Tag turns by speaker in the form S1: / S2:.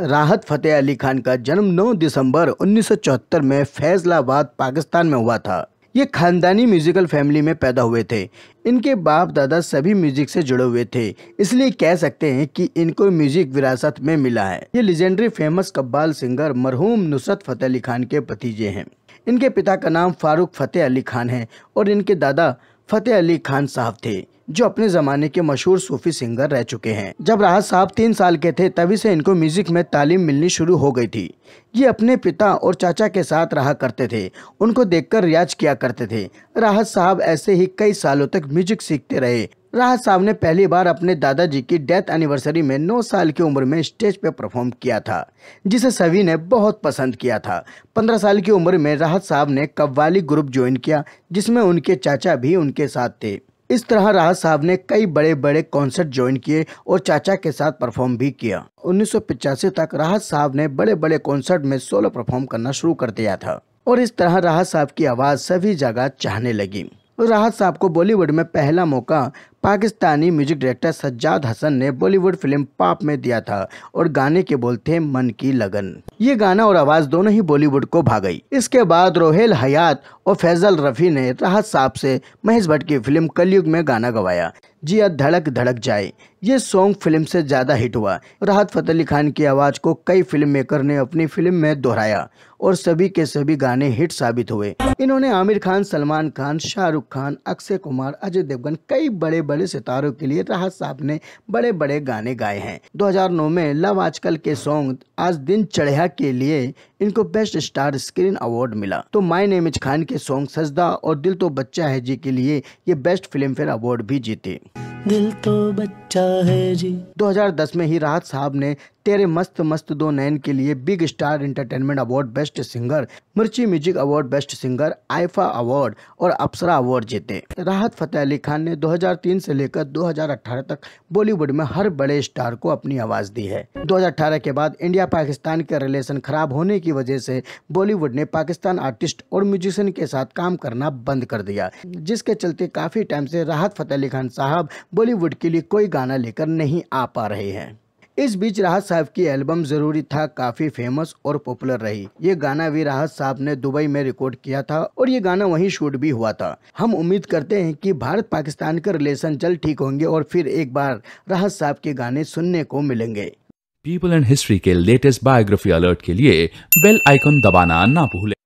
S1: राहत फ़तेह अली खान का जन्म 9 दिसंबर 1974 में फैज़लाबाद पाकिस्तान में हुआ था ये खानदानी म्यूजिकल फैमिली में पैदा हुए थे इनके बाप दादा सभी म्यूजिक से जुड़े हुए थे इसलिए कह सकते हैं कि इनको म्यूजिक विरासत में मिला है ये लेजेंडरी फेमस कब्बाल सिंगर मरहूम नुसरत फ़तेह अली खान के भतीजे हैं इनके पिता का नाम फारूक फ़तेह अली खान है और इनके दादा फतेह अली खान साहब थे जो अपने जमाने के मशहूर सूफी सिंगर रह चुके हैं जब राहत साहब तीन साल के थे तभी से इनको म्यूजिक में तालीम मिलनी शुरू हो गई थी ये अपने पिता और चाचा के साथ रहा करते थे उनको देखकर रियाज किया करते थे राहत साहब ऐसे ही कई सालों तक म्यूजिक सीखते रहे राहत साहब ने पहली बार अपने दादाजी की डेथ एनिवर्सरी में 9 साल की उम्र में स्टेज पर परफॉर्म किया था जिसे सभी ने बहुत पसंद किया था 15 साल की उम्र में राहत साहब ने कव्वाली ग्रुप ज्वाइन किया जिसमें उनके चाचा भी उनके साथ थे इस तरह राहत साहब ने कई बड़े बड़े कॉन्सर्ट ज्वाइन किए और चाचा के साथ परफॉर्म भी किया उन्नीस तक राहत साहब ने बड़े बड़े कॉन्सर्ट में सोलो परफॉर्म करना शुरू कर दिया था और इस तरह राहत साहब की आवाज़ सभी जगह चाहने लगी राहत साहब को बॉलीवुड में पहला मौका Pakistani music director Sajjad Hasan ने बॉलीवुड फिल्म पाप में दिया था और गाने के बोलते थे मन की लगन ये गाना और आवाज दोनों ही बॉलीवुड को भा गई इसके बाद रोहेल हयात और फैजल रफी ने राहत साहब से महेश भट्ट की फिल्म कलयुग में गाना गवाया जिया हाँ, धड़क धड़क जाए ये सॉन्ग फिल्म से ज़्यादा हिट हुआ राहत फतेह अली खान की आवाज़ को कई फिल्म मेकर ने अपनी फिल्म में दोहराया और सभी के सभी गाने हिट साबित हुए इन्होंने आमिर खान सलमान खान शाहरुख खान अक्षय कुमार अजय देवगन कई बड़े बड़े बड़े सितारों के लिए राहत साहब ने बड़े बड़े गाने गाए हैं 2009 में लव आजकल के सॉन्ग आज दिन चढ़िया के लिए इनको बेस्ट स्टार स्क्रीन अवार्ड मिला तो माई नेम इज खान के सॉन्ग सजदा और दिल तो बच्चा है जी के लिए ये बेस्ट फिल्म फेयर अवार्ड भी जीते दिल तो बच्चा है जी 2010 में ही राहत साहब ने तेरे मस्त मस्त दो नैन के लिए big star entertainment award best singer Mirchi music award best singer IIFA award और अप्सरा अवार्ड जीते राहत फतेह अली खान ने 2003 से लेकर 2018 तक बॉलीवुड में हर बड़े स्टार को अपनी आवाज दी है 2018 के बाद इंडिया पाकिस्तान के रिलेशन खराब होने की वजह से बॉलीवुड ने पाकिस्तान आर्टिस्ट और म्यूजिशियन के साथ काम करना बंद कर दिया जिसके चलते काफी टाइम से राहत फतेह अली खान साहब बॉलीवुड के लिए कोई गाना लेकर नहीं आ पा रहे हैं इस बीच राहत साहब की एल्बम ज़रूरी था काफ़ी फेमस और पॉपुलर रही ये गाना भी राहत साहब ने दुबई में रिकॉर्ड किया था और ये गाना वहीं शूट भी हुआ था हम उम्मीद करते हैं कि भारत पाकिस्तान के रिलेशन जल्द ठीक होंगे और फिर एक बार राहत साहब के गाने सुनने को मिलेंगे पीपल एंड हिस्ट्री के लेटेस्ट बायोग्राफी अलर्ट के लिए बेल आइकन दबाना ना भूले